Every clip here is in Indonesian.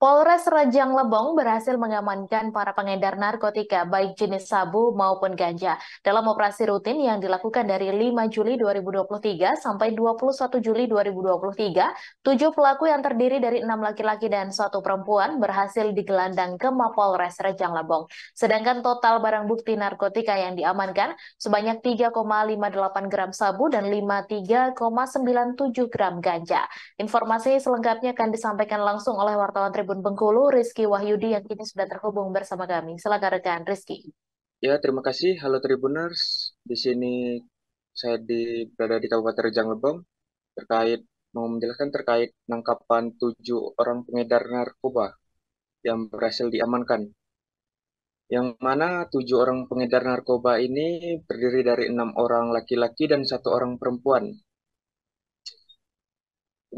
Polres Rejang Lebong berhasil mengamankan para pengedar narkotika baik jenis sabu maupun ganja dalam operasi rutin yang dilakukan dari 5 Juli 2023 sampai 21 Juli 2023. Tujuh pelaku yang terdiri dari enam laki-laki dan satu perempuan berhasil digelandang ke Mapolres Rejang Lebong. Sedangkan total barang bukti narkotika yang diamankan sebanyak 3,58 gram sabu dan 53,97 gram ganja. Informasi selengkapnya akan disampaikan langsung oleh wartawan Tribun Tribun Bengkulu, Rizky Wahyudi yang kini sudah terhubung bersama kami. Silakan rekan Rizky. Ya, terima kasih. Halo Tribuners. Di sini saya di, berada di Kabupaten Rejang Lebong terkait mau menjelaskan terkait penangkapan tujuh orang pengedar narkoba yang berhasil diamankan. Yang mana tujuh orang pengedar narkoba ini berdiri dari enam orang laki-laki dan satu orang perempuan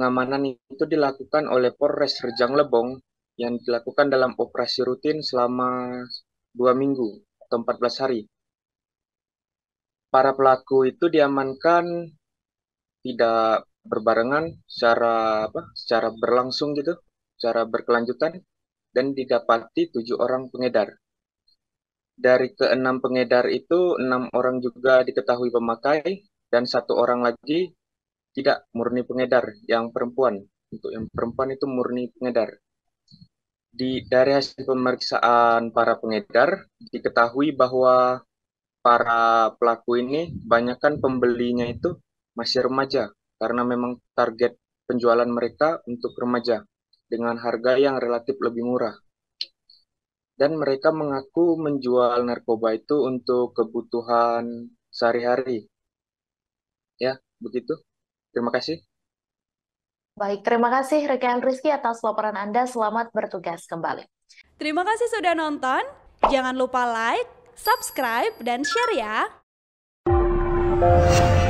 Pengamanan itu dilakukan oleh Polres Rejang Lebong yang dilakukan dalam operasi rutin selama dua minggu atau 14 hari. Para pelaku itu diamankan tidak berbarengan secara apa? secara berlangsung gitu, secara berkelanjutan dan didapati tujuh orang pengedar. Dari keenam pengedar itu enam orang juga diketahui pemakai dan satu orang lagi tidak murni pengedar yang perempuan untuk yang perempuan itu murni pengedar di dari hasil pemeriksaan para pengedar diketahui bahwa para pelaku ini banyakkan pembelinya itu masih remaja karena memang target penjualan mereka untuk remaja dengan harga yang relatif lebih murah dan mereka mengaku menjual narkoba itu untuk kebutuhan sehari-hari. Ya, begitu. Terima kasih. Baik, terima kasih rekan Rizky atas laporan Anda. Selamat bertugas kembali. Terima kasih sudah nonton. Jangan lupa like, subscribe, dan share ya.